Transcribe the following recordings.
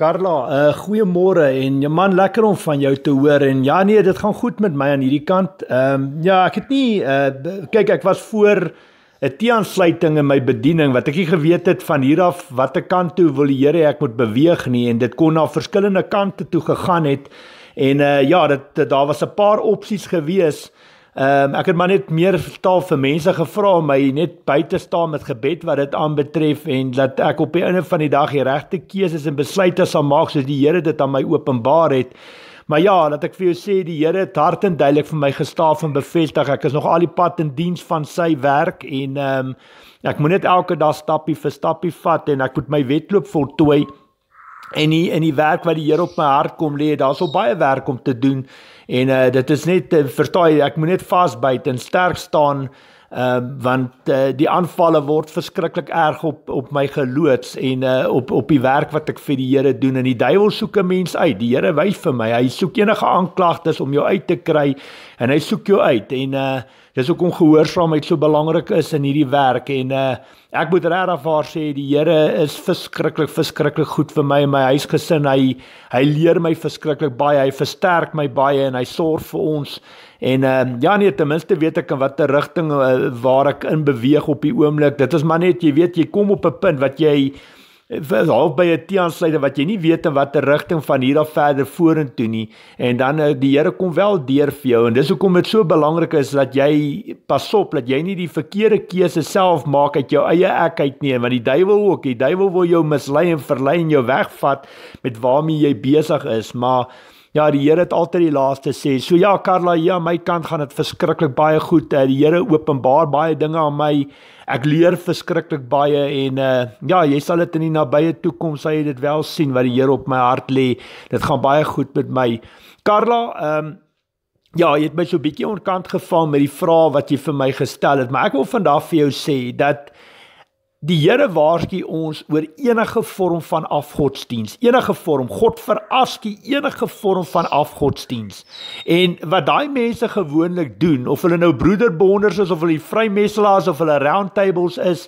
Carla, eh uh, goeiemôre en jy man lekker om van jou te hoor en ja nee, dit gaan goed met my aan hierdie kant. Ehm um, ja, ek het nie eh uh, kyk ek was voor 'n teansluiting in my bediening wat ek nie geweet het van hier af watter kant toe wil die Here ek moet beweeg nie en dit kon na verskillende kante toe gegaan het en eh uh, ja, dit daar was 'n paar opsies gewees. Ehm um, ek het maar net meer taal vir mense gevra om my net by te staan met gebed wat dit aanbetref en dat ek op die einde van die dag die regte keuses en besluite sal maak soos die Here dit aan my openbaar het. Maar ja, laat ek vir jou sê die Here het hart en duidelik vir my gestaaf en bevestig. Ek is nog al die pad in diens van sy werk en ehm um, ek moet net elke dag stappie vir stappie vat en ek moet my wedloop voltooi. En in in die werk wat die Here op my hart kom lê, daar's so baie werk om te doen En uh, dit is net uh, eh, verstaan ek moet net vasbyt en sterk staan ehm uh, want uh, die aanvalle word verskriklik erg op op my geloots en uh, op op die werk wat ek vir die Here doen en die duiwel soek 'n mens uit. Die Here wys vir my, hy soek enige aanklagtes om jou uit te kry en hy soek jou uit en uh, dis hoekom gehoorsaamheid so belangrik is in hierdie werk en uh, ek moet regtig waar sê die Here is verskriklik verskriklik goed vir my en my huisgesin hy hy leer my verskriklik baie hy versterk my baie en hy sorg vir ons en uh, ja nee ten minste weet ek in watter rigting uh, waar ek in beweeg op die oomblik dit is maar net jy weet jy kom op 'n punt wat jy half by 'n T aansluit wat jy nie weet in watter rigting van hier af verder vorentoe nie en dan eh, die Here kom wel deur vir jou en dis hoekom dit so belangrik is dat jy pas op dat jy nie die verkeerde keuse self maak uit jou eie ek uit nie want die duiwel ook die duiwel wil jou mislei en verlei en jou wegvat met waarmee jy besig is maar Ja, die Here het altyd die laaste sê. So ja, Karla, ja, my kant gaan dit verskriklik baie goed. Eh, die Here openbaar baie dinge aan my. Ek leer verskriklik baie en uh ja, jy sal dit in die nabye toekoms sal jy dit wel sien wat die Here op my hart lê. Dit gaan baie goed met my. Karla, ehm um, ja, jy het my so 'n bietjie onkant geval met die vrae wat jy vir my gestel het, maar ek wil vandag vir jou sê dat Die Here waarsku ons oor enige vorm van afgodsdiens, enige vorm. God verafskie enige vorm van afgodsdiens. En wat daai mense gewoonlik doen, of hulle nou broederbonders is of hulle vrymeselaars of hulle roundtables is,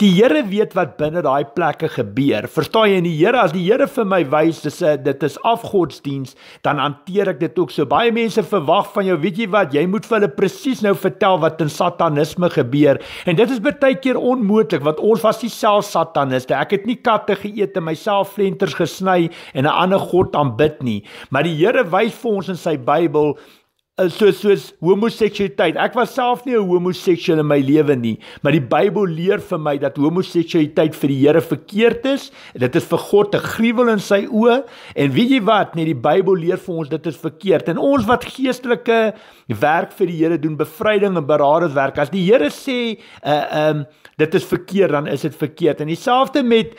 Die Here weet wat binne daai plekke gebeur. Verstaan jy? En die Here as die Here vir my wys dis dit is afgodsdiens, dan hanteer ek dit ook so. Baie mense verwag van jou, weet jy wat? Jy moet vir hulle presies nou vertel wat in satanisme gebeur. En dit is baie keer onmoontlik want ons was nie self sataniste. Ek het nie katte geëet en myself flenters gesny en 'n ander god aanbid nie. Maar die Here wys vir ons in sy Bybel soos soos homoseksualiteit. Ek was self nie 'n homoseksueel in my lewe nie, maar die Bybel leer vir my dat homoseksualiteit vir die Here verkeerd is. Dit is vir God 'n gruwel in sy oë. En weet jy wat? Net die Bybel leer vir ons dit is verkeerd. En ons wat geestelike werk vir die Here doen, bevryding en beraade werk, as die Here sê, uh um dit is verkeerd, dan is dit verkeerd. En dieselfde met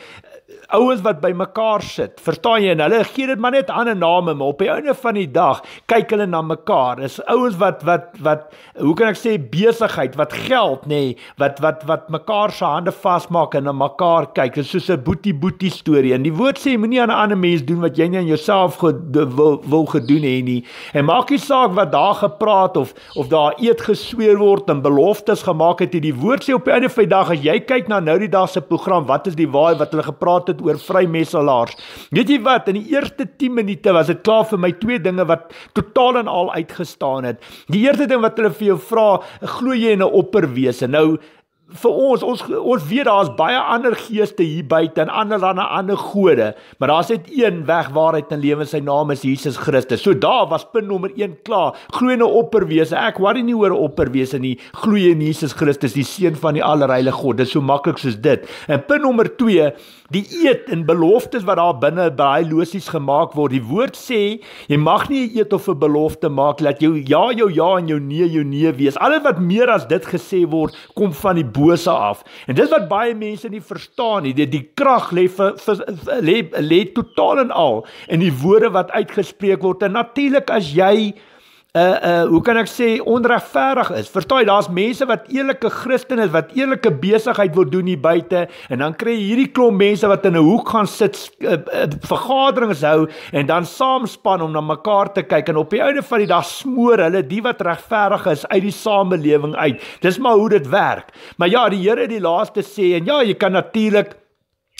ouens wat bymekaar sit. Verstaan jy? En hulle gee dit maar net ander name, maar op die einde van die dag kyk hulle na mekaar. Dis ouens wat wat wat hoe kan ek sê besigheid, wat geld nê, nee, wat wat wat mekaar se hande vasmaak en na mekaar kyk. Dit is soos 'n boetie boetie storie. En die woord sê moenie aan 'n ander mens doen wat jy nie aan jouself wil wil gedoen hê nie. En maak nie saak wat daar gepraat of of daar eet gesweer word en beloftes gemaak het, die woord sê op die einde van die dag as jy kyk na nou die dag se program, wat is die waai wat hulle gepraat het oor vrymesselaars. Weet jy wat, in die eerste 10 minute was dit klaar vir my twee dinge wat totaal en al uitgestaan het. Die eerste ding wat hulle vir jou vra, glo jy in 'n opperwese? Nou vir ons ons ons weet daar's baie ander geeste hier buite en ander dan 'n ander gode, maar daar's net een weg waarheid en lewe, sy naam is Jesus Christus. So daar was punt nommer 1 klaar. Glo in 'n nou opperwese. Ek worry nie oor 'n opperwese nie. Glo in Jesus Christus, die seun van die allerheilige God. Dit is so maklik soos dit. En punt nommer 2, die eet en beloftes wat daar binne daai losies gemaak word. Die woord sê, jy mag nie 'n eet of 'n belofte maak dat jou ja jou ja en jou nee jou nee wees. Alles wat meer as dit gesê word, kom van die boek bose af. En dis wat baie mense nie verstaan nie. Die die krag lê lê totaal en al in die woorde wat uitgespreek word. En natuurlik as jy uh uh hoe kan ek sê onregverdig is? Verstaan jy, daar's mense wat eerlike Christene is wat eerlike besigheid wil doen hier buite en dan kry jy hierdie klomp mense wat in 'n hoek gaan sit uh, uh, vergaderings hou en dan saamspan om na mekaar te kyk en op die einde van die dag smoor hulle die wat regverdig is uit die samelewing uit. Dis maar hoe dit werk. Maar ja, die Here het die laaste sê en ja, jy kan natuurlik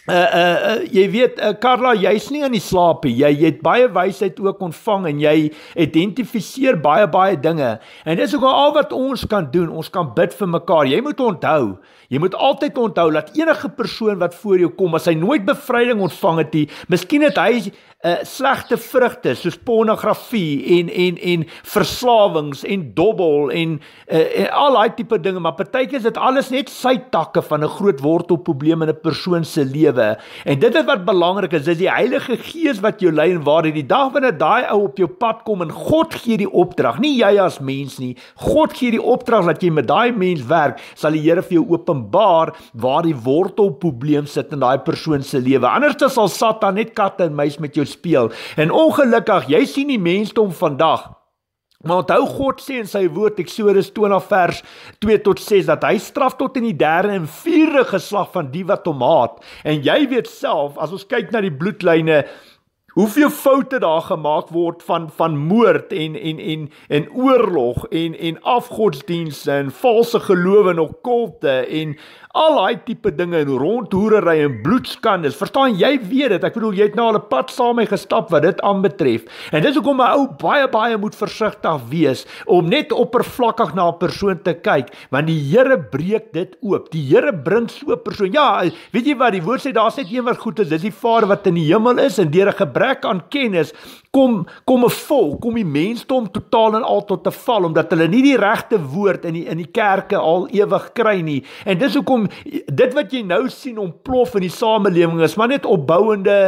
uh uh jy weet uh, Karla jy's nie in die slaapie jy, jy het baie wysheid ook ontvang en jy identifiseer baie baie dinge en dis ook al wat ons kan doen ons kan bid vir mekaar jy moet onthou jy moet altyd onthou dat enige persoon wat voor jou kom as hy nooit bevryding ontvang het nie miskien het hy uh slegte vrugte soos pornografie en en en verslawings en dobbel en uh en al daai tipe dinge maar partykeer is dit alles net sy takke van 'n groot wortelprobleem in 'n persoon se lewe lewe. En dit is wat belangrik is, dis die Heilige Gees wat jou lei en waar jy die dag wanneer daai ou op jou pad kom en God gee die opdrag, nie jy as mens nie. God gee die opdrag dat jy met daai mens werk, sal die Here vir jou openbaar waar die wortelprobleem sit in daai persoon se lewe. Anderste sal Satan net katte en muis met jou speel. En ongelukkig, jy sien die mensdom vandag Maar onthou God sê in sy woord Eksodus 20 vers 2 tot 6 dat hy straf tot in die derde en vierde geslag van die wat hom haat. En jy weet self as ons kyk na die bloedlyne Hoeveel foute daar gemaak word van van moord en en en en oorlog en en afgodsdienste en valse gelowe en okkulte en al daai tipe dinge en rondhoerery en bloedskandale. Verstaan jy weet dit? Ek bedoel jy het nou al 'n pad saam met gestap wat dit aanbetref. En dis hoekom 'n ou baie baie moet versigtig wees om net oppervlakkig na 'n persoon te kyk, want die Here breek dit oop. Die Here bring so 'n persoon. Ja, weet jy wat die woord sê? Daar's net een wat goed is, dis die Vader wat in die hemel is en deur 'n gebrek aan kennis kom kom 'n volk, kom die mensdom totaal en al tot te val omdat hulle nie die regte woord in die in die kerke al ewig kry nie. En dis hoekom dit wat jy nou sien ontplof in die samelewing is, maar net opbouende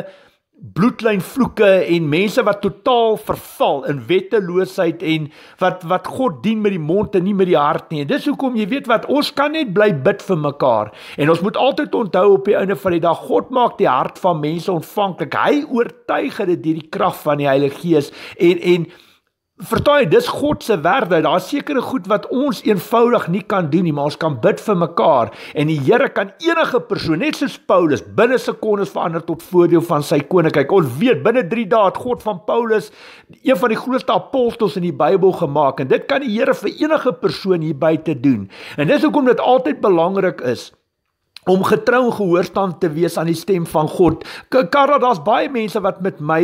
bloedlyn vloeke en mense wat totaal verval in wetteloosheid en wat wat God dien met die mond en nie met die hart nie. En dis hoekom jy weet wat ons kan net bly bid vir mekaar. En ons moet altyd onthou op die einde van die dag God maak die hart van mense ontvanklik. Hy oortuig dit deur die krag van die Heilige Gees en en Vertaai, dis God se werde. Daar's sekere goed wat ons eenvoudig nie kan doen nie, maar ons kan bid vir mekaar en die Here kan enige persoon, net soos Paulus, binne sekondes verander tot voordeel van sy koninkryk. Ons weet binne 3 dae het God van Paulus een van die grootste apostels in die Bybel gemaak en dit kan die Here vir enige persoon hier buite doen. En dis hoekom dit altyd belangrik is om getrou gehoorstand te wees aan die stem van God. Karra, daar's baie mense wat met my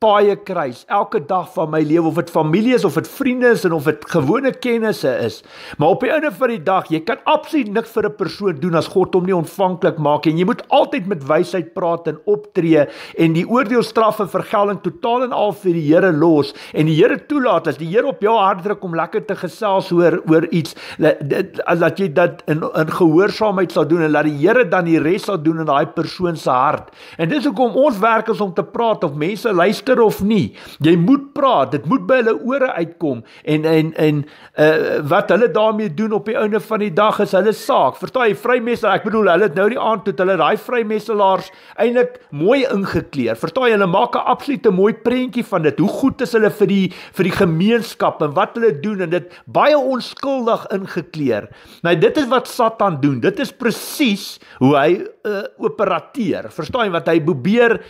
paaie kruis elke dag van my lewe of dit familie is of dit vriende is en of dit gewone kennisse is. Maar op die einde van die dag, jy kan absoluut nik vir 'n persoon doen as God hom nie ontvanklik maak nie. Jy moet altyd met wysheid praat en optree en die oordeel, straf en vergelding totaal en al vir die Here los en die Here toelaat as die Here op jou hart druk om lekker te gesels oor oor iets dat jy dat in in gehoorsaamheid sal doen en laat die Here dan die res sal doen in daai persoon se hart. En dis hoekom ons werk is om te praat of mense luister egter of nie. Jy moet praat, dit moet by hulle ore uitkom en en en uh, wat hulle daarmee doen op die einde van die dag is hulle saak. Vertel jy vrymeselaars, ek bedoel hulle het nou die aand toe hulle daai vrymeselaars eintlik mooi ingekleer. Vertel jy hulle maak 'n absolute mooi prentjie van dit. Hoe goed is hulle vir die vir die gemeenskap en wat hulle doen en dit baie onskuldig ingekleer. Nou dit is wat Satan doen. Dit is presies hoe hy uh, eh, opereer. Verstaan jy wat hy probeer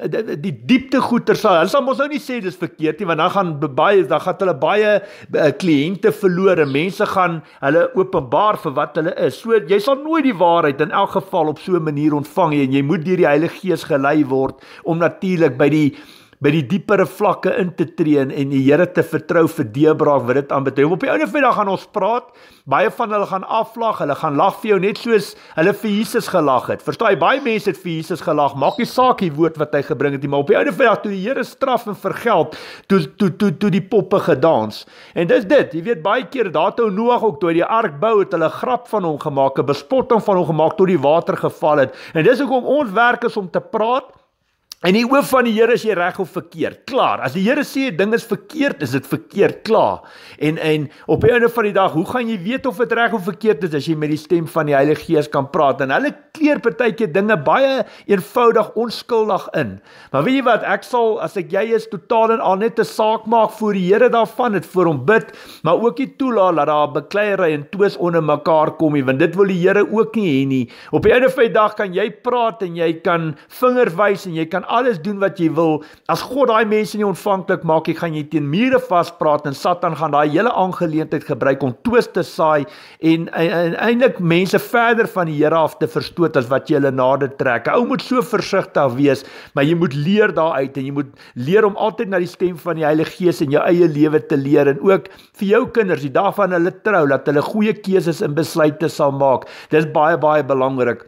Eh, die, die diepte goeder sal. Hulle sal mos nou nie sê dis verkeerd nie, want dan gaan baie dan gaan hulle baie kliënte eh, verloor en mense gaan hulle openbaar vir wat hulle is. So jy sal nooit die waarheid in elk geval op so 'n manier ontvang nie en jy moet deur die Heilige Gees gelei word om natuurlik by die by die diepere vlakke in te tree en die Here te vertrou vir deurbraak wat dit aanbetref. Op die ouene Vrydag gaan ons praat. Baie van hulle gaan aflag, hulle gaan lag vir jou net soos hulle vir Jesus gelag het. Verstaan jy? Baie mense het vir Jesus gelag. Maak nie saak die woord wat hy gebring het nie, maar op die ouene Vrydag toe die Here straf en vergeld, toe toe toe toe die poppe gedans. En dis dit. Jy weet baie keer daar toe Noag ook toe die ark bou het, hulle grap van hom gemaak, 'n bespotting van hom gemaak tot die water geval het. En dis hoekom ons werk is om te praat En die hoof van die Here is jy reg of verkeerd. Klaar. As die Here sê 'n ding is verkeerd, is dit verkeerd, klaar. En en op die einde van die dag, hoe gaan jy weet of dit reg of verkeerd is as jy met die stem van die Heilige Gees kan praat? En hulle kleur partyke dinge baie eenvoudig onskuldig in. Maar weet jy wat, ek sal as ek jy is totaal en al net 'n saak maak voor die Here daarvan, dit voor hom bid, maar ook nie toelaat dat daar bekleierery en twis onder mekaar kom nie, want dit wil die Here ook nie hê nie. Op die einde van die dag kan jy praat en jy kan vingerwys en jy kan alles doen wat jy wil. As God daai mense nie ontvanklik maak nie, gaan jy teen mure vaspraat en Satan gaan daai hele aangeleentheid gebruik om twis te saai en eintlik mense verder van die Here af te verstoot as wat jy hulle nader trek. Ou moet so versigtig wees, maar jy moet leer daaruit en jy moet leer om altyd na die stem van die Heilige Gees in jou eie lewe te leer en ook vir jou kinders, die dag van hulle trou, dat hulle goeie keuses en besluite sal maak. Dis baie baie belangrik.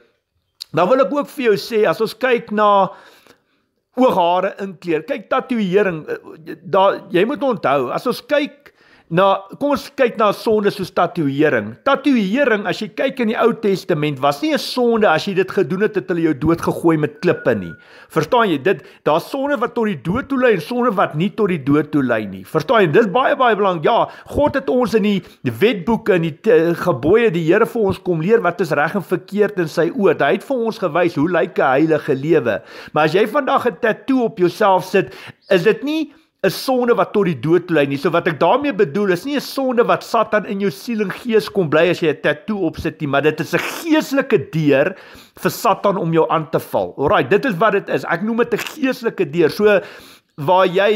Nou wil ek ook vir jou sê as ons kyk na oogare inkleer. Kyk tatoeëring. Eh, eh, daar jy moet onthou, as ons kyk na kom ons kyk na sonde soos tatoeëring. Tatoeëring as jy kyk in die Ou Testament was nie 'n sonde as jy dit gedoen het het hulle jou dood gegooi met klippe nie. Verstaan jy? Dit daar's sonde wat tot die dood toe lei en sonde wat nie tot die dood toe lei nie. Verstaan jy? Dis baie baie belangrik. Ja, God het ons in die wetboeke en die gebooie die Here vir ons kom leer wat is reg en verkeerd in sy oë. Hy het vir ons gewys hoe lyk 'n heilige lewe. Maar as jy vandag 'n tatoe op jouself sit, is dit nie 'n sonde wat tot die dood lei nie. So wat ek daarmee bedoel is nie 'n sonde wat Satan in jou siel en gees kom bly as jy 'n tatoo opsit nie, maar dit is 'n geestelike deur vir Satan om jou aan te val. Alraai, dit is wat dit is. Ek noem dit 'n geestelike deur. So waar jy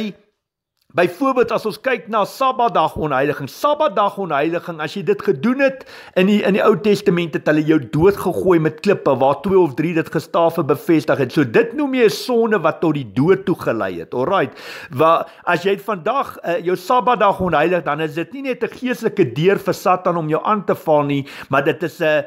Byvoorbeeld as ons kyk na Sabbatdag onheiliging. Sabbatdag onheiliging, as jy dit gedoen het in die in die Ou Testament het hulle jou doodgegooi met klippe waar 2 of 3 dit gestaafe bevestig het. So dit noem jy 'n sonde wat tot die dood toe gelei het. Alraight. Waar as jy vandag uh, jou Sabbatdag onheilig, dan is dit nie net 'n geestelike deur vir Satan om jou aan te val nie, maar dit is 'n uh,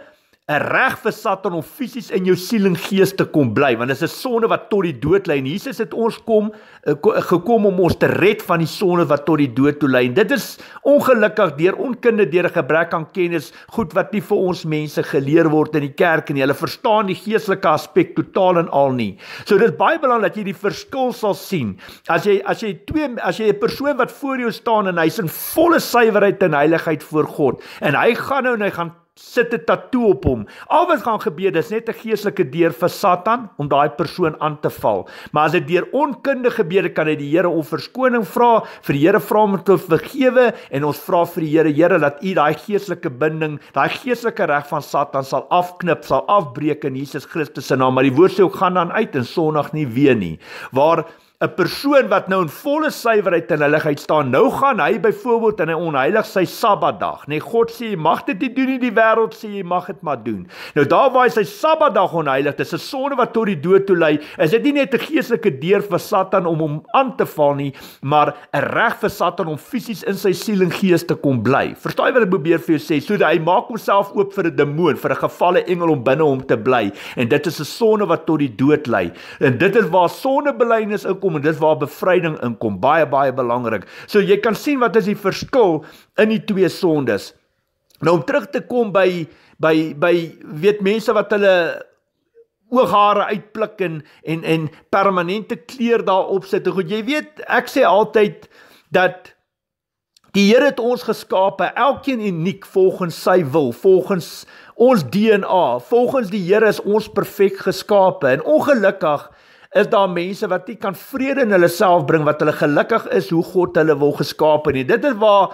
'n reg vir Satan om fisies in jou siel en gees te kom bly, want dit is 'n sonde wat tot die dood lei. En Jesus het ons kom eh, eh, gekom om ons te red van die sonde wat tot die dood toe lei. En dit is ongelukkig deur onkunde, deur 'n gebrek aan kennis, goed wat nie vir ons mense geleer word in die kerk en hulle verstaan die geestelike aspek totaal en al nie. So dit is baie belangrik dat jy die verskil sal sien. As jy as jy twee as jy 'n persoon wat voor jou staan en hy's in volle suiwerheid en heiligheid voor God en hy gaan nou en hy gaan sit 'n tatoe op hom. Al wat gaan gebeur, dis net 'n geestelike deur vir Satan om daai persoon aan te val. Maar as dit deur onkunde gebeur, kan hy die Here om verskoning vra, vir die Here vra om te vergewe en ons vra vir die Here, Here, dat U daai geestelike binding, daai geestelike reg van Satan sal afknip, sal afbreek in Jesus Christus se naam. Maar die woord sê ook gaan dan uit en sondig nie weer nie. Waar 'n persoon wat nou in volle suiwerheid en heiligheid staan, nou gaan hy byvoorbeeld en hy onheilig sy Sabbatdag, nê? Nee, God sê jy mag dit nie doen nie, die wêreld sê jy mag dit maar doen. Nou daar waar hy sy Sabbatdag onheilig, dis 'n sonde wat tot die dood toe lei. Is dit nie net 'n geestelike deur vir Satan om hom aan te val nie, maar 'n reg vir Satan om fisies in sy siel en gees te kom bly. Verstaan jy wat ek probeer vir jou sê? So dat hy maak homself oop vir 'n demoon, vir 'n gevalle engel om binne hom te bly. En dit is 'n sonde wat tot die dood lei. En dit is waar sondebelydenis inkom inkom en dit waar bevryding inkom, baie baie belangrik. So jy kan sien wat is die verskil in die twee sondes. Nou om terug te kom by by by weet mense wat hulle ooghare uitpluk en en en permanente kleur daarop sit. Goed, jy weet, ek sê altyd dat die Here het ons geskape, elkeen uniek volgens sy wil, volgens ons DNA. Volgens die Here is ons perfek geskape en ongelukkig is daar mense wat nie kan vrede in hulle self bring wat hulle gelukkig is hoe God hulle wil geskaap het. Dit is waar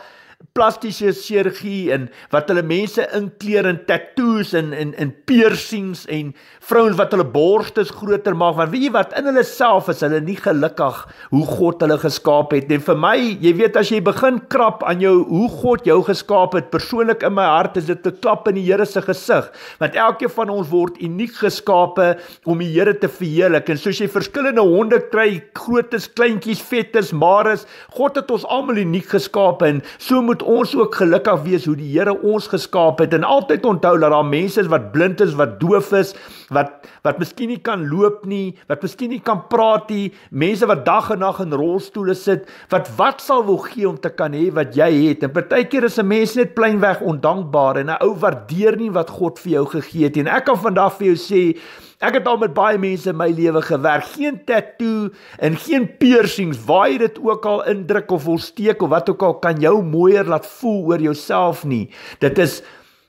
plastiese chirurgie en wat hulle mense inkleur in tatoos en en en piercings en vrouens wat hulle borstes groter maak want weet jy wat in hulle self is hulle nie gelukkig hoe God hulle geskaap het en vir my jy weet as jy begin krap aan jou hoe God jou geskaap het persoonlik in my hart is dit te klap in die Here se gesig want elkeen van ons word uniek geskape om die Here te verheerlik en soos jy verskillende honde kry grootes kleintjies vettes mares God het ons almal uniek geskape en so moet moet ons ook gelukkig wees hoe die Here ons geskaap het en altyd onthou dat daar mense is wat blind is, wat doof is, wat wat miskien nie kan loop nie, wat miskien nie kan praat nie, mense wat dag en nag in rolstoele sit, wat wat sal wil gee om te kan hê wat jy het. En partykeer is 'n mens net plainweg ondankbaar en 'n ou waardeer nie wat God vir jou gegee het nie. En ek kan vandag vir jou sê Ek het al met baie mense in my lewe gewerk. Geen tattoo en geen piercings, waar jy dit ook al indruk of volsteek of wat ook al kan jou mooier laat voel oor jouself nie. Dit is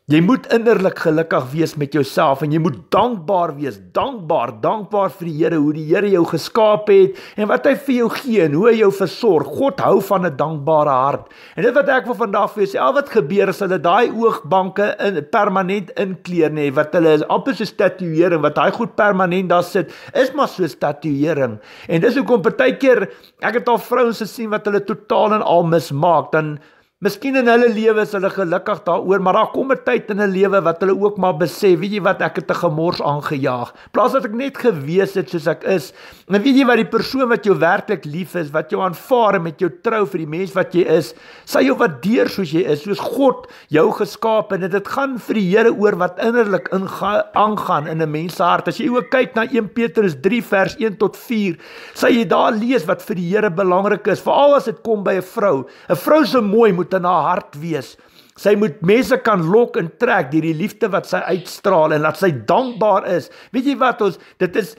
Jy moet innerlik gelukkig wees met jouself en jy moet dankbaar wees, dankbaar, dankbaar vir die Here hoe die Here jou geskaap het en wat hy vir jou gee en hoe hy jou versorg. God hou van 'n dankbare hart. En dit wat ek vir vandag vir jou sê, al wat gebeur is hulle daai oogbanke in permanent inkleer nê, wat hulle is amper soos tatoeëring wat daai goed permanent daar sit, is maar soos tatoeëring. En dis hoekom partykeer ek het al vrouens gesien wat hulle totaal en al mismaak, dan Miskien in hulle lewe is hulle gelukkig daaroor, maar daar kom 'n tyd in 'n lewe wat hulle ook maar besef, weet jy wat, ek het te gemors aangejaag. Plaas dat ek net gewees het soos ek is. En weet jy wat die persoon wat jou werklik lief is, wat jou aanvaar met jou trou vir die mens wat jy is, sy jou waardeer soos jy is, soos God jou geskaap het. Dit gaan vir die Here oor wat innerlik aangaan in 'n mens se hart. As jy ook kyk na 1 Petrus 3 vers 1 tot 4, sê jy daar lees wat vir die Here belangrik is, veral as dit kom by 'n vrou. 'n Vrou se mooi moet moet in haar hart wees. Sy moet mense kan lok en trek deur die liefde wat sy uitstraal en laat sy dankbaar is. Weet jy wat ons dit is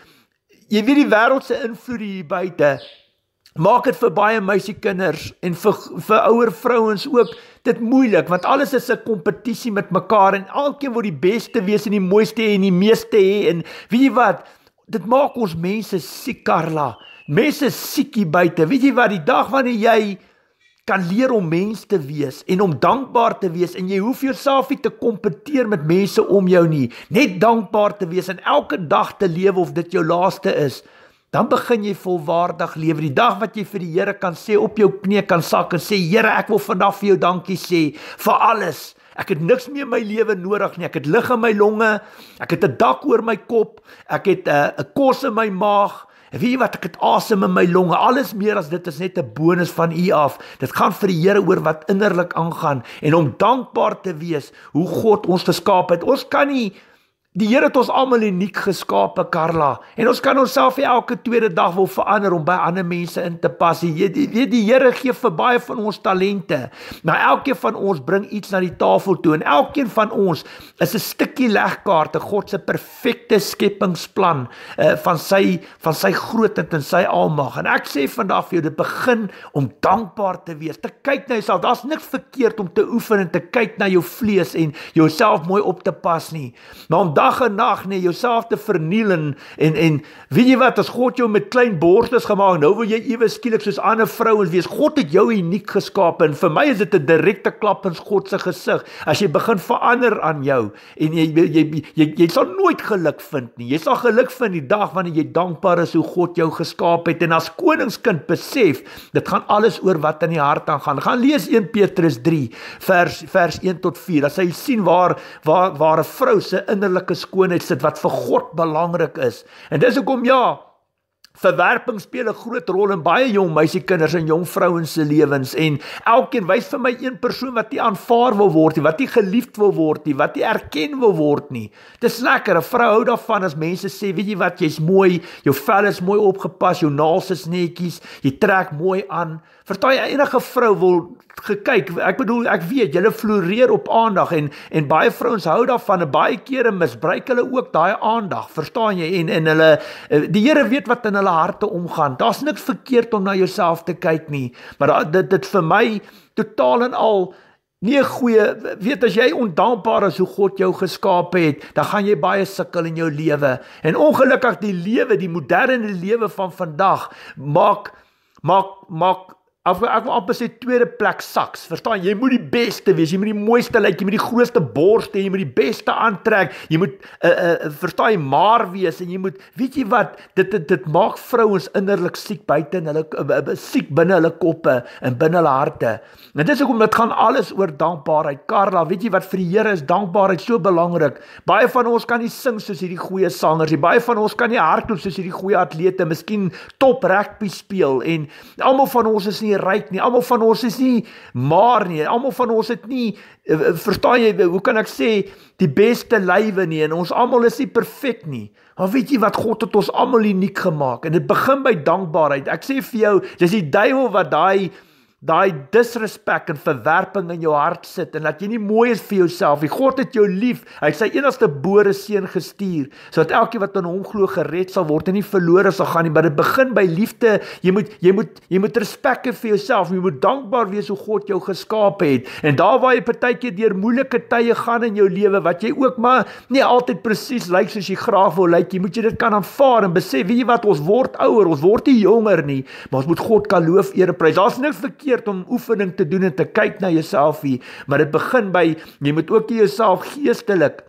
jy weet die wêreld se invloed hier buite maak dit vir baie meisiekinders en vir vir ouer vrouens ook dit moeilik want alles is 'n kompetisie met mekaar en elkeen wil die beste wees en die mooiste hê en die meeste hê en weet jy wat dit maak ons mense siek Karla mense siek hier buite weet jy wat die dag wanneer jy kan leer om mens te wees en om dankbaar te wees en jy hoef jouself nie te kompeteer met mense om jou nie net dankbaar te wees en elke dag te lewe of dit jou laaste is dan begin jy volwaardig lewe die dag wat jy vir die Here kan sê op jou knie kan sak en sê Here ek wil vandag vir jou dankie sê vir alles ek het niks meer in my lewe nodig nie ek het lig in my longe ek het 'n dak oor my kop ek het eh, 'n uh, kos in my maag En weet jy wat ek het asem in my longe. Alles meer as dit is net 'n bonus van U af. Dit gaan vir die Here oor wat innerlik aangaan en om dankbaar te wees hoe God ons geskaap het. Ons kan nie Die Here het ons almal uniek geskape, Karla, en ons kan onsself elke tweede dag wil verander om by ander mense in te pas. Jy weet, die, die, die Here gee vir baie van ons talente. Maar elkeen van ons bring iets na die tafel toe en elkeen van ons is 'n stukkie legkaarte God se perfekte skepingsplan uh, van sy van sy grootheid en sy almag. En ek sê vandag vir jou, dit begin om dankbaar te wees. Te kyk na jouself, daar's niks verkeerd om te oefen en te kyk na jou vlees en jouself mooi op te pas nie. Maar om dag en nag nee jouself te verniel en en weet jy wat as God jou met klein bordes gemaak nou wil jy ewe skielik soos ander vrouens wees God het jou uniek geskaap en vir my is dit 'n direkte klap in God se gesig as jy begin verander aan jou en jy jy jy, jy, jy sal nooit geluk vind nie jy sal geluk vind die dag wanneer jy dankbaar is hoe God jou geskaap het en as koningskind besef dit gaan alles oor wat in die hart aangaan gaan lees 1 Petrus 3 vers vers 1 tot 4 as hy sien waar waar waar 'n vrou se innerlike skoonheid sit wat vir God belangrik is. En dis hoekom ja, verwerping speel 'n groot rol in baie jong meisiekinders en jong vrouens se lewens en elkeen wys vir my een persoon wat nie aanvaar wil word nie, wat nie geliefd wil word nie, wat nie erken wil word nie. Dis lekker, 'n vrou hou daarvan as mense sê, weet jy wat, jy's mooi, jou vel is mooi opgepas, jou naels is netjies, jy trek mooi aan vir daai enige vrou wil gekyk. Ek bedoel, ek weet julle floreer op aandag en en baie vrouens hou daarvan en baie kere misbruik hulle ook daai aandag, verstaan jy? En en hulle eh, die Here weet wat in hulle harte omgaan. Daar's niks verkeerd om na jouself te kyk nie, maar da, dit dit vir my totaal en al Nee goeie, weet as jy ondankbaar is hoe God jou geskaap het, dan gaan jy baie sukkel in jou lewe. En ongelukkig die lewe, die moderne lewe van vandag maak maak maak Of ek wil amper sê tweede plek saks. Verstaan, jy moet die beste wees. Jy moet die mooiste lyk, jy moet die grootste bors hê, jy moet die beste aantrek. Jy moet 'n uh, eh, 'n uh, eh, verstaan maar wees en jy moet weet jy wat, dit dit, dit maak vrouens innerlik siek buite en hulle uh, uh, siek binne hulle koppe en binne hulle harte. En dit is hoekom dit gaan alles oor dankbaarheid. Karla, weet jy wat vir die Here is dankbaarheid so belangrik? Baie van ons kan nie sing soos hierdie goeie sangers nie. Baie van ons kan nie hardloop soos hierdie goeie atlete, miskien top rugby speel en almal van ons is nie ryk nie. Almal van ons is nie maar nie. Almal van ons het nie eh, eh, verstaan jy hoe kan ek sê die beste lywe nie en ons almal is nie perfek nie. Maar weet jy wat God het ons almal uniek gemaak en dit begin by dankbaarheid. Ek sê vir jou, dis die duiwel wat daai daai disrespek en verwerping in jou hart sit en dat jy nie mooi is vir jouself nie. God het jou lief. Hy het sy enigste bode seun gestuur sodat elkeen wat aan hom glo gered sal word en nie verlore sal gaan nie. Maar dit begin by liefde. Jy moet jy moet jy moet respek hê vir jouself. Jy moet dankbaar wees hoe God jou geskaap het. En daar waar jy partykeer deur moeilike tye gaan in jou lewe wat jy ook maar nie altyd presies lyk like, soos jy graag wou lyk nie, moet jy dit kan aanvaar en besef wie jy wat ons word ouer, ons word nie jonger nie, maar ons moet God kan loof, eer en prys. Daar's niks verkeerd verkeerd om oefening te doen en te kyk na jouself hier, maar dit begin by jy moet ook jouself geestelik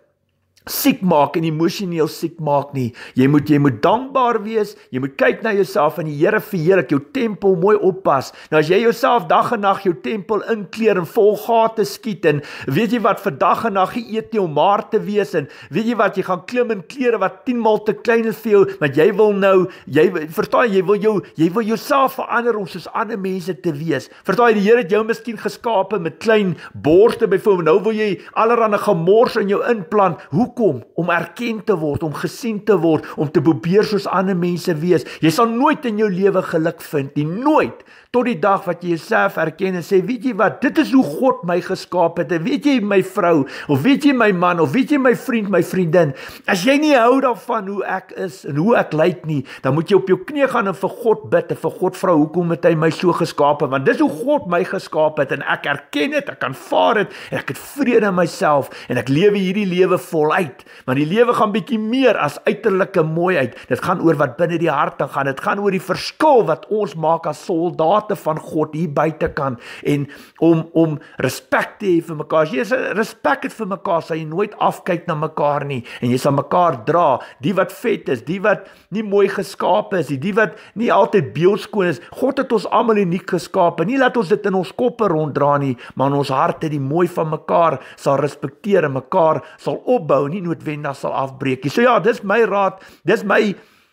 siek maak en emosioneel siek maak nie. Jy moet jy moet dankbaar wees. Jy moet kyk na jouself en die Here verheerlik jou tempel mooi oppas. Nou as jy jouself dag en nag jou tempel inkleer en vol gate skiet en weet jy wat vir dag en nag eet jy om maar te wees en weet jy wat jy gaan klim in klere wat 10 maal te klein is vir jou want jy wil nou jy verstaan jy wil jou jy wil jouself verander om soos ander mense te wees. Verstaan jy die Here het jou miskien geskape met klein borste byvoorbeeld nou wil jy allerlei gemors in jou inplant. Hoe kom om erken te word, om gesien te word, om te probeer soos ander mense wees. Jy sal nooit in jou lewe geluk vind nie, nooit tot die dag wat jy jouself erken en sê weet jy wat dit is hoe God my geskaap het en weet jy my vrou of weet jy my man of weet jy my vriend my vriendin as jy nie hou daarvan hoe ek is en hoe ek lyk nie dan moet jy op jou knie gaan en vir God bid en vir God vra hoekom het hy my so geskaap want dis hoe God my geskaap het en ek erken dit ek kan vaar dit en ek het vrede in myself en ek lewe hierdie lewe voluit want die lewe gaan bietjie meer as uiterlike mooiheid dit gaan oor wat binne die hart gaan dit gaan oor die verskil wat ons maak as soldaat mate van God hier buite kan en om om respek te hê vir mekaar. As jy respek het vir mekaar, sal jy nooit afkyk na mekaar nie en jy sal mekaar dra. Die wat vet is, die wat nie mooi geskaap is, die wat nie altyd beeldskoon is. God het ons almal uniek geskaap. Nie laat ons dit in ons koppe ronddra nie, maar in ons harte die mooi van mekaar sal respekteer en mekaar sal opbou, nie noodwendig sal afbreek nie. So ja, dis my raad. Dis my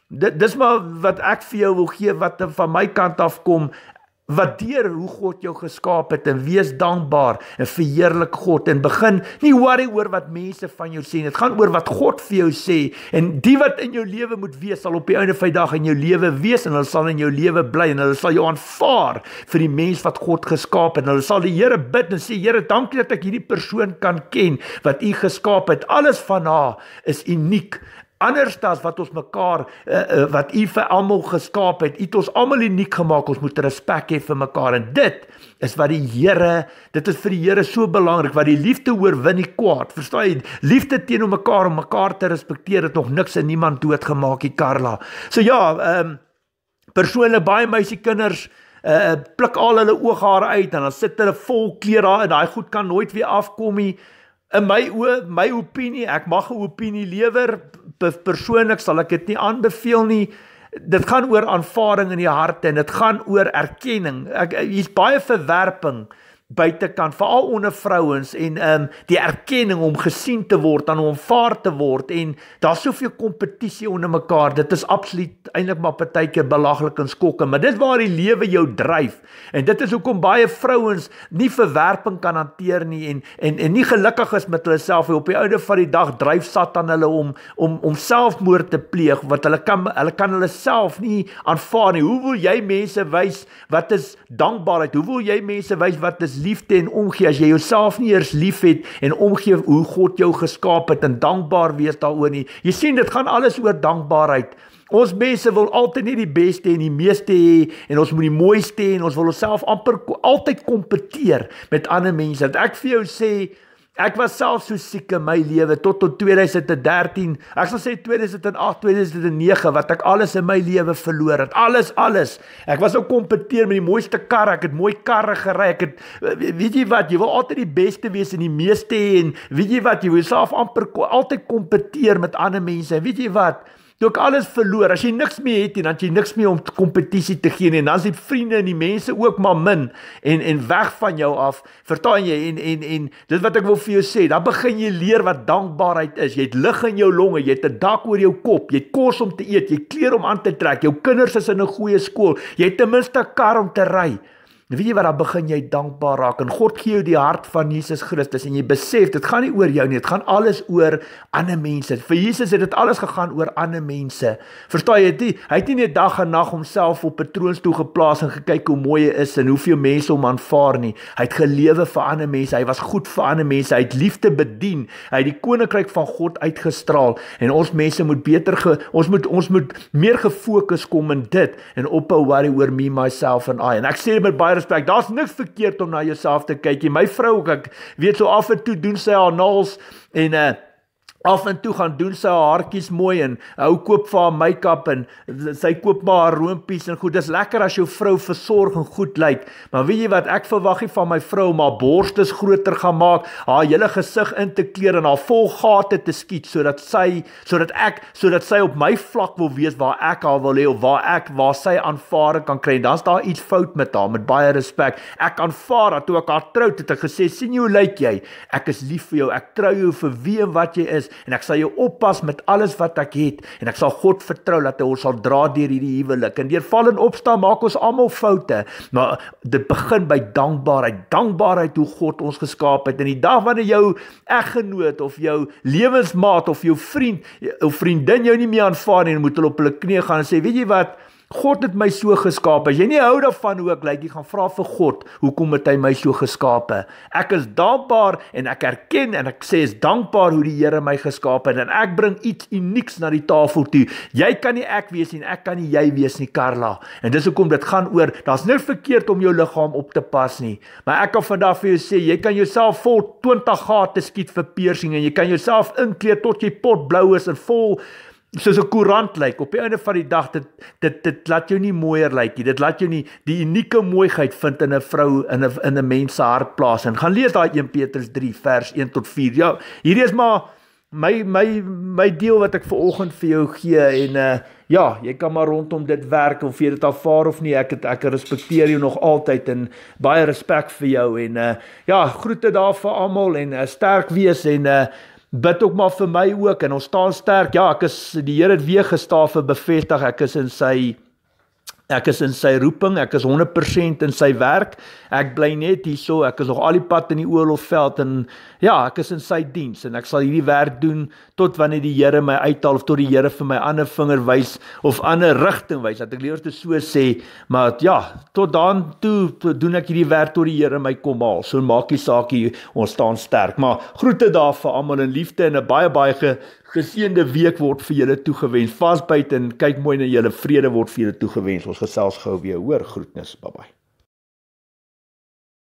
Dit dis maar wat ek vir jou wil gee wat van my kant af kom waardeer hoe God jou geskaap het en wees dankbaar en verheerlik God en begin nie worry oor wat mense van jou sê dit gaan oor wat God vir jou sê en die wat in jou lewe moet wees sal op die einde van die dag in jou lewe wees en hulle sal in jou lewe bly en hulle sal jou aanvaar vir die mens wat God geskaap het en hulle sal die Here bid en sê Here dankie dat ek hierdie persoon kan ken wat u geskaap het alles van haar is uniek anders as wat ons mekaar eh, eh, wat u vir almal geskaap het. U het ons almal uniek gemaak. Ons moet respek hê vir mekaar en dit is wat die Here, dit is vir die Here so belangrik wat die liefde oorwin die kwaad. Verstaan jy? Liefde teenoor mekaar om mekaar te respekteer het nog niks en niemand doodgemaak nie, Karla. So ja, ehm um, persone baie meisie kinders uh eh, pluk al hulle ooghare uit en dan sit hulle vol kleer daar en daai goed kan nooit weer afkom nie in my oë, my opinie, ek mag 'n opinie lewer. Persoonlik sal ek dit nie aanbeveel nie. Dit gaan oor aanvaarding in die harte en dit gaan oor erkenning. Ek eh, hier's baie verwerping buitekant veral onder vrouens en ehm um, die erkenning om gesien te word, aan hom vaar te word en daar's soveel kompetisie onder mekaar. Dit is absoluut eintlik maar partykeer belaglik en skokkend, maar dit waar die lewe jou dryf. En dit is hoekom baie vrouens nie verwerping kan hanteer nie en en en nie gelukkig is met hulle self nie. Op die oude van die dag dryf Satan hulle om om om selfmoord te pleeg want hulle kan hulle kan hulle self nie aanvaar nie. Hoe wil jy mense wys wat is dankbaarheid? Hoe wil jy mense wys wat is liefde en omgee as jy jouself nie eers liefhet en omgee hoe God jou geskaap het en dankbaar wees daaroor nie. Jy sien dit gaan alles oor dankbaarheid. Ons mense wil altyd net die beste en die meeste hê en ons moet die mooiste hê en ons wil onsself amper altyd kompeteer met ander mense. Dat ek vir jou sê, Ek was self so siek in my lewe tot tot 2013. Ek sal sê 2008, 2009 wat ek alles in my lewe verloor het. Alles, alles. Ek was ook kompeteer met die mooiste karre. Ek het mooi karre gery. Ek het weet jy wat, jy wil altyd die beste wees en die meeste hê en weet jy wat, jy wil self amper altyd kompeteer met ander mense. Weet jy wat? toe nou, ek alles verloor, as jy niks meer het en dan jy niks meer om te kompetisie te gee nie en dan sien vriende en die mense ook maar min en en weg van jou af, verstaan jy? En en en dit wat ek wil vir jou sê, dan begin jy leer wat dankbaarheid is. Jy het lig in jou longe, jy het 'n dak oor jou kop, jy het kos om te eet, jy klere om aan te trek, jou kinders is in 'n goeie skool, jy het ten minste 'n kar om te ry. Weet jy wat, dan begin jy dankbaar raak en God gee jou die hart van Jesus Christus en jy besef dit gaan nie oor jou nie, dit gaan alles oor ander mense. Vir Jesus het dit alles gegaan oor ander mense. Verstaan jy dit? Hy het nie net dag en nag homself op 'n troon toe geplaas en gekyk hoe mooi hy is en hoeveel mense hom aanvaar nie. Hy het gelewe vir ander mense. Hy was goed vir ander mense. Hy het liefde bedien. Hy het die koninkryk van God uitgestraal en ons mense moet beter ge, ons moet ons moet meer gefokus kom in dit en ophou worry oor me myself en I. En ek sê dit met baie respek. Daar's niks verkeerd om na jouself te kyk nie. My vrou ook, ek weet so af en toe doen sy haar nails en uh af en toe gaan doen sy haartjies mooi en hou koop vir haar make-up en sy koop maar haar roompies en goed. Dis lekker as jou vrou versorg en goed lyk. Maar weet jy wat ek verwag hê van my vrou om haar borstes groter gaan maak, haar hele gesig in te kleur en haar vol gate te skiet sodat sy sodat ek sodat sy op my vlak wil wees waar ek haar wil hê of waar ek waar sy aanvaar kan kry. Dan's daar iets fout met haar met baie respek. Ek aanvaar dat toe ek haar trou het, het ek gesê sien jy hoe lyk jy? Ek is lief vir jou. Ek trou jou vir wie en wat jy is en ek sal jou oppas met alles wat ek het en ek sal God vertrou dat hy ons sal dra deur hierdie huwelik. En deur val en opstaan maak ons almal foute, maar dit begin by dankbaarheid. Dankbaarheid hoe God ons geskaap het. En die dag wanneer jou eggenoot of jou lewensmaat of jou vriend of vriendin jou nie meer aanvaar nie, moet hulle op hulle knieë gaan en sê, "Weet jy wat? God het my so geskaap. As jy nie hou daarvan hoe ek lyk nie, gaan vra vir God hoekom het hy my so geskaap. Ek is dankbaar en ek erken en ek sê is dankbaar hoe die Here my geskaap het en ek bring iets unieks na die tafel toe. Jy kan nie ek wees nie en ek kan nie jy wees nie, Karla. En dis hoekom dit gaan oor daar's niks verkeerd om jou liggaam op te pas nie. Maar ek kan vandag vir jou sê, jy kan jouself vol 20 gate skiet vir piercing en jy kan jouself inkleed tot jy potblou is en vol soos 'n koerant lyk op die einde van die dag dit dit dit laat jou nie mooier lyk nie dit laat jou nie die unieke mooiheid vind in 'n vrou in 'n in 'n mens se hart plaas en gaan lees daai 1 Petrus 3 vers 1 tot 4 ja hierdie is maar my my my deel wat ek ver oggend vir jou gee en uh, ja jy kan maar rondom dit werk of jy dit afvaar of nie ek het, ek respekteer jou nog altyd en baie respek vir jou en uh, ja groete daar vir almal en uh, sterk wees en uh, bid ook maar vir my ook en ons staan sterk. Ja, ek is die Here het weer gestaaf en bevestig. Ek is in sy Ek is in sy roeping, ek is 100% in sy werk. Ek bly net hierso. Ek is nog al die pad in die oorlogveld en ja, ek is in sy diens en ek sal hierdie werk doen tot wanneer die Here my uithaal of tot die Here vir my ander vinger wys of ander rigting wys. Dat ek leer te so sê, maar ja, tot dan toe doen ek hierdie werk tot die Here my kom haal. So maak nie saak hier, ons staan sterk. Maar groete daar vir almal in liefde en 'n baie baie geseënde week word vir julle toegewens. Vasbyt en kyk mooi na julle vrede word vir julle toegewens. Ons gesels gou weer. Hoor groetnisse. Bye bye.